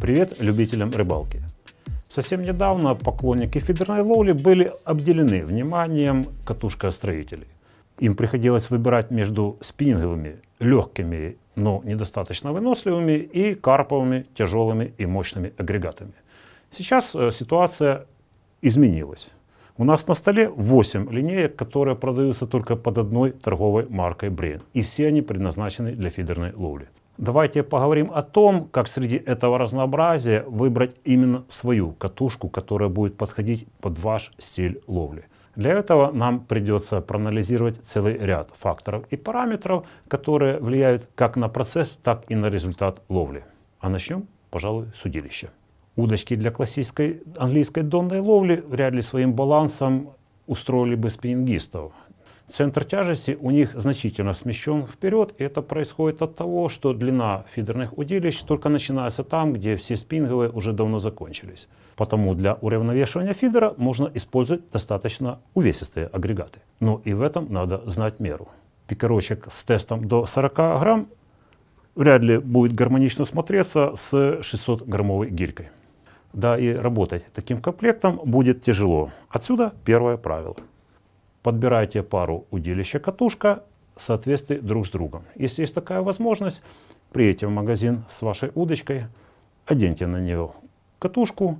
Привет любителям рыбалки! Совсем недавно поклонники фидерной ловли были обделены вниманием катушкостроителей. Им приходилось выбирать между спиннинговыми, легкими, но недостаточно выносливыми, и карповыми, тяжелыми и мощными агрегатами. Сейчас э, ситуация изменилась. У нас на столе 8 линеек, которые продаются только под одной торговой маркой Brain. И все они предназначены для фидерной ловли. Давайте поговорим о том, как среди этого разнообразия выбрать именно свою катушку, которая будет подходить под ваш стиль ловли. Для этого нам придется проанализировать целый ряд факторов и параметров, которые влияют как на процесс, так и на результат ловли. А начнем, пожалуй, с удилища удочки для классической английской донной ловли вряд ли своим балансом устроили бы спиннингистов. Центр тяжести у них значительно смещен вперед, и это происходит от того, что длина фидерных удилищ только начинается там, где все спинговые уже давно закончились. Потому для уравновешивания фидера можно использовать достаточно увесистые агрегаты. Но и в этом надо знать меру. Пикерочек с тестом до 40 грамм вряд ли будет гармонично смотреться с 600-граммовой гирькой. Да и работать таким комплектом будет тяжело. Отсюда первое правило. Подбирайте пару удилища-катушка в соответствии друг с другом. Если есть такая возможность, приедете в магазин с вашей удочкой, оденьте на нее катушку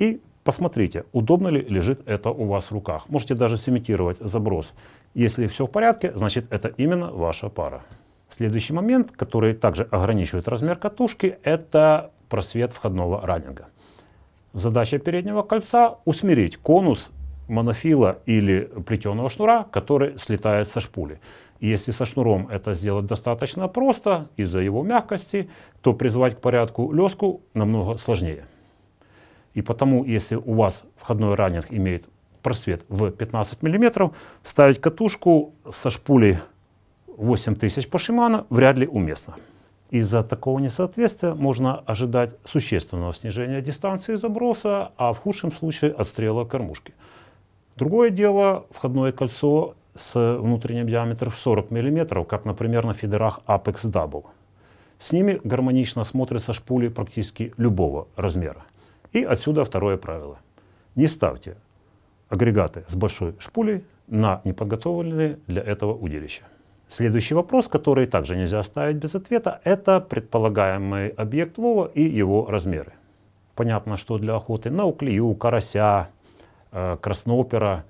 и посмотрите, удобно ли лежит это у вас в руках. Можете даже сымитировать заброс. Если все в порядке, значит это именно ваша пара. Следующий момент, который также ограничивает размер катушки, это просвет входного раннинга. Задача переднего кольца — усмирить конус монофила или плетеного шнура, который слетает со шпули. Если со шнуром это сделать достаточно просто из-за его мягкости, то призвать к порядку леску намного сложнее. И потому, если у вас входной раннинг имеет просвет в 15 мм, ставить катушку со шпулей 8000 по Шимана вряд ли уместно. Из-за такого несоответствия можно ожидать существенного снижения дистанции заброса, а в худшем случае отстрела кормушки. Другое дело входное кольцо с внутренним диаметром 40 мм, как, например, на фидерах Apex Double. С ними гармонично смотрятся шпули практически любого размера. И отсюда второе правило. Не ставьте агрегаты с большой шпулей на неподготовленные для этого удилища. Следующий вопрос, который также нельзя оставить без ответа, это предполагаемый объект лова и его размеры. Понятно, что для охоты на уклею, карася, э, краснопера,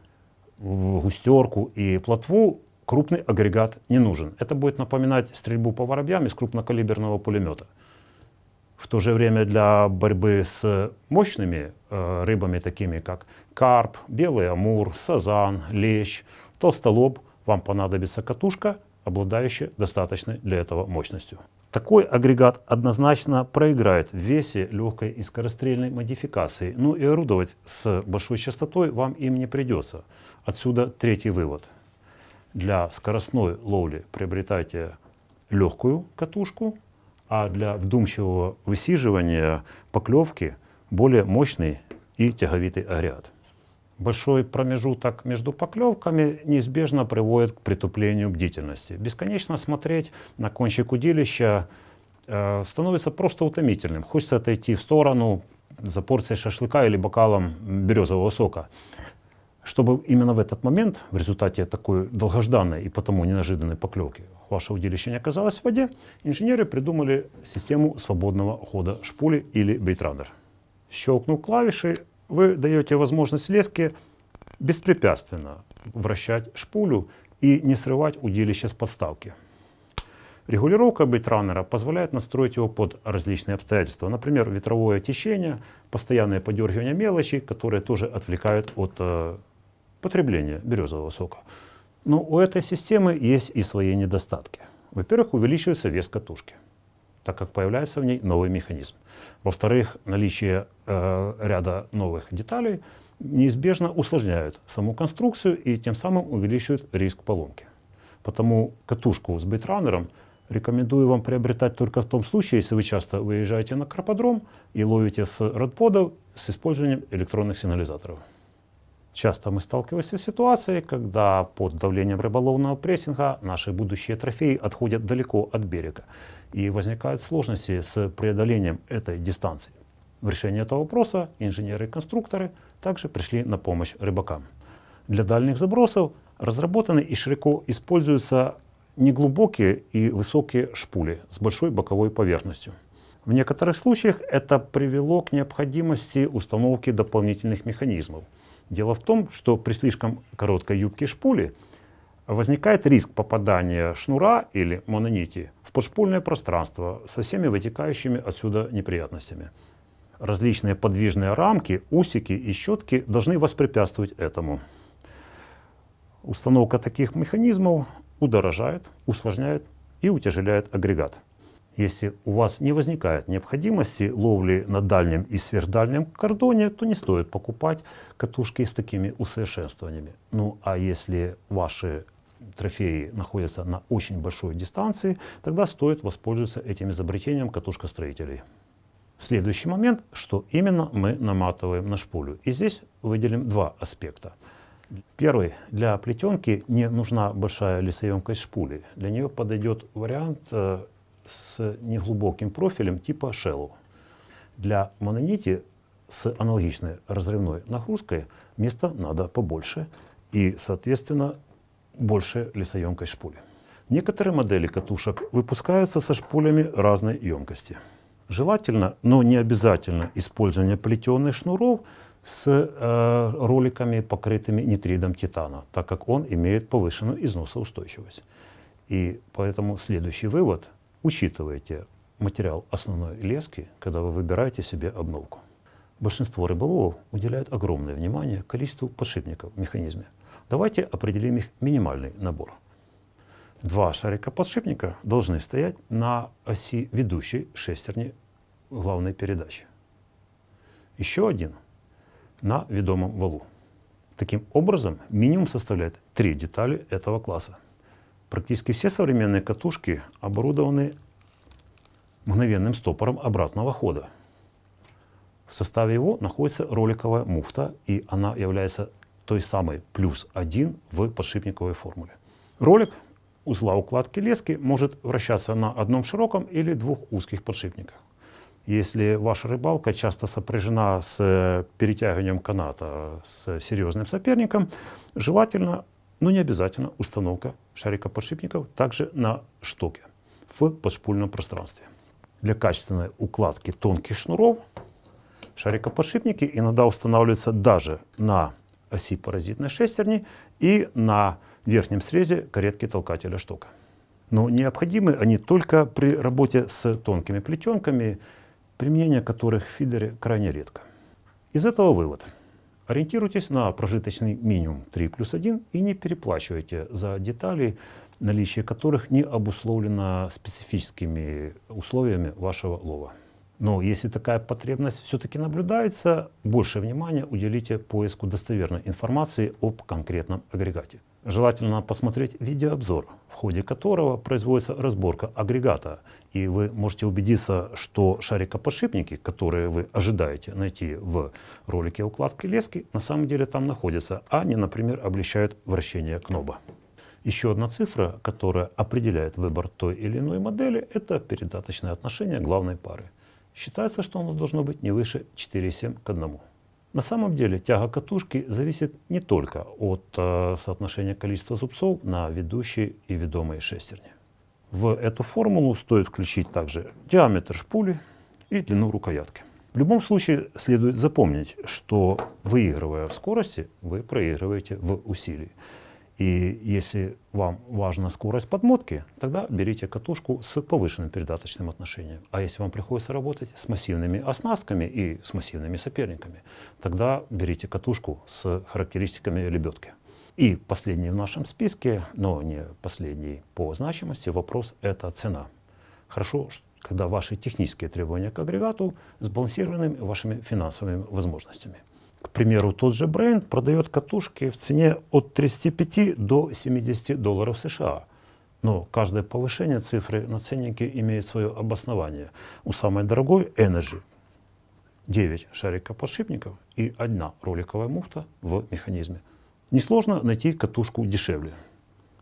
густерку и плотву крупный агрегат не нужен. Это будет напоминать стрельбу по воробьям из крупнокалиберного пулемета. В то же время для борьбы с мощными э, рыбами, такими как карп, белый амур, сазан, лещ, толстолоб, вам понадобится катушка, обладающая достаточной для этого мощностью. Такой агрегат однозначно проиграет в весе легкой и скорострельной модификации, ну и орудовать с большой частотой вам им не придется. Отсюда третий вывод. Для скоростной ловли приобретайте легкую катушку, а для вдумчивого высиживания поклевки более мощный и тяговитый агрегат большой промежуток между поклевками неизбежно приводит к притуплению бдительности. Бесконечно смотреть на кончик удилища э, становится просто утомительным. Хочется отойти в сторону за порцией шашлыка или бокалом березового сока. Чтобы именно в этот момент, в результате такой долгожданной и потому неожиданной поклевки, ваше удилище не оказалось в воде, инженеры придумали систему свободного хода шпули или бейтранер. Щелкнул клавишей, вы даете возможность леске беспрепятственно вращать шпулю и не срывать удилище с подставки. Регулировка бейтраннера позволяет настроить его под различные обстоятельства. Например, ветровое течение, постоянное подергивание мелочи, которые тоже отвлекают от э, потребления березового сока. Но у этой системы есть и свои недостатки. Во-первых, увеличивается вес катушки так как появляется в ней новый механизм. Во-вторых, наличие э, ряда новых деталей неизбежно усложняют саму конструкцию и тем самым увеличивают риск поломки. Потому катушку с бейтранером рекомендую вам приобретать только в том случае, если вы часто выезжаете на карподром и ловите с родподов с использованием электронных сигнализаторов. Часто мы сталкиваемся с ситуацией, когда под давлением рыболовного прессинга наши будущие трофеи отходят далеко от берега, и возникают сложности с преодолением этой дистанции. В решении этого вопроса инженеры конструкторы также пришли на помощь рыбакам. Для дальних забросов разработаны и широко используются неглубокие и высокие шпули с большой боковой поверхностью. В некоторых случаях это привело к необходимости установки дополнительных механизмов – Дело в том, что при слишком короткой юбке шпули возникает риск попадания шнура или мононити в подшпульное пространство со всеми вытекающими отсюда неприятностями. Различные подвижные рамки, усики и щетки должны воспрепятствовать этому. Установка таких механизмов удорожает, усложняет и утяжеляет агрегат. Если у вас не возникает необходимости ловли на дальнем и сверхдальнем кордоне, то не стоит покупать катушки с такими усовершенствованиями. Ну а если ваши трофеи находятся на очень большой дистанции, тогда стоит воспользоваться этим изобретением катушкостроителей. Следующий момент, что именно мы наматываем на шпулю. И здесь выделим два аспекта. Первый. Для плетенки не нужна большая лесоемкость шпули. Для нее подойдет вариант э, с неглубоким профилем типа Шеллоу. Для мононити с аналогичной разрывной нагрузкой места надо побольше и, соответственно, больше лесоемкость шпули. Некоторые модели катушек выпускаются со шпулями разной емкости. Желательно, но не обязательно использование плетеных шнуров с э, роликами, покрытыми нитридом титана, так как он имеет повышенную износоустойчивость. И поэтому следующий вывод учитывайте материал основной лески, когда вы выбираете себе обновку. Большинство рыболовов уделяют огромное внимание количеству подшипников в механизме. Давайте определим их минимальный набор. Два шарика подшипника должны стоять на оси ведущей шестерни главной передачи. Еще один на ведомом валу. Таким образом, минимум составляет три детали этого класса. Практически все современные катушки оборудованы мгновенным стопором обратного хода. В составе его находится роликовая муфта, и она является той самой плюс один в подшипниковой формуле. Ролик узла укладки лески может вращаться на одном широком или двух узких подшипниках. Если ваша рыбалка часто сопряжена с э, перетягиванием каната с серьезным соперником, желательно но не обязательно установка шарикоподшипников также на штоке в подшпульном пространстве. Для качественной укладки тонких шнуров шарикоподшипники иногда устанавливаются даже на оси паразитной шестерни и на верхнем срезе каретки толкателя штока. Но необходимы они только при работе с тонкими плетенками, применение которых в фидере крайне редко. Из этого вывод – Ориентируйтесь на прожиточный минимум 3 плюс 1 и не переплачивайте за детали, наличие которых не обусловлено специфическими условиями вашего лова. Но если такая потребность все-таки наблюдается, больше внимания уделите поиску достоверной информации об конкретном агрегате. Желательно посмотреть видеообзор, в ходе которого производится разборка агрегата, и вы можете убедиться, что шарикоподшипники, которые вы ожидаете найти в ролике укладки лески, на самом деле там находятся, а не, например, облегчают вращение кноба. Еще одна цифра, которая определяет выбор той или иной модели, это передаточное отношение главной пары. Считается, что оно должно быть не выше 4,7 к 1. На самом деле тяга катушки зависит не только от э, соотношения количества зубцов на ведущей и ведомой шестерни. В эту формулу стоит включить также диаметр шпули и длину рукоятки. В любом случае следует запомнить, что выигрывая в скорости, вы проигрываете в усилии. И если вам важна скорость подмотки, тогда берите катушку с повышенным передаточным отношением. А если вам приходится работать с массивными оснастками и с массивными соперниками, тогда берите катушку с характеристиками лебедки. И последний в нашем списке, но не последний по значимости, вопрос — это цена. Хорошо, когда ваши технические требования к агрегату сбалансированы вашими финансовыми возможностями к примеру, тот же бренд продает катушки в цене от 35 до 70 долларов США. Но каждое повышение цифры на ценнике имеет свое обоснование. У самой дорогой Energy 9 подшипников и одна роликовая муфта в механизме. Несложно найти катушку дешевле.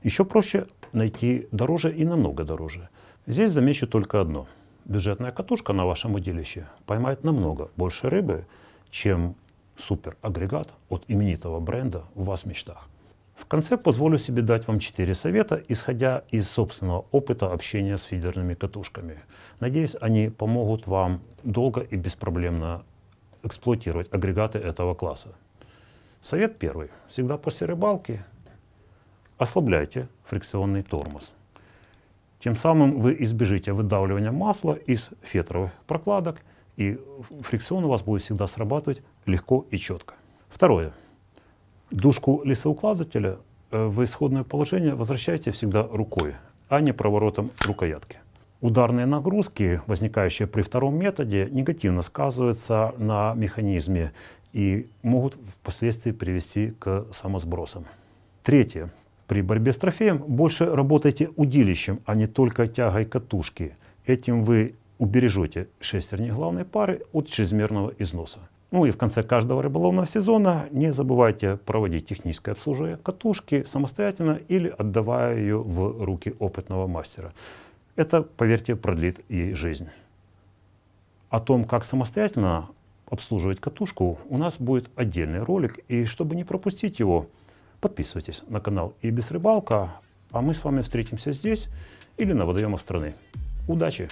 Еще проще найти дороже и намного дороже. Здесь замечу только одно. Бюджетная катушка на вашем удилище поймает намного больше рыбы, чем суперагрегат от именитого бренда в вас в мечтах. В конце позволю себе дать вам 4 совета, исходя из собственного опыта общения с фидерными катушками. Надеюсь, они помогут вам долго и беспроблемно эксплуатировать агрегаты этого класса. Совет первый. Всегда после рыбалки ослабляйте фрикционный тормоз. Тем самым вы избежите выдавливания масла из фетровых прокладок, и фрикцион у вас будет всегда срабатывать легко и четко. Второе. Душку лесоукладывателя э, в исходное положение возвращайте всегда рукой, а не проворотом рукоятки. Ударные нагрузки, возникающие при втором методе, негативно сказываются на механизме и могут впоследствии привести к самосбросам. Третье. При борьбе с трофеем больше работайте удилищем, а не только тягой катушки. Этим вы убережете шестерни главной пары от чрезмерного износа. Ну и в конце каждого рыболовного сезона не забывайте проводить техническое обслуживание катушки самостоятельно или отдавая ее в руки опытного мастера. Это, поверьте, продлит ей жизнь. О том, как самостоятельно обслуживать катушку, у нас будет отдельный ролик. И чтобы не пропустить его, подписывайтесь на канал Ибис Рыбалка. А мы с вами встретимся здесь или на водоемах страны. Удачи!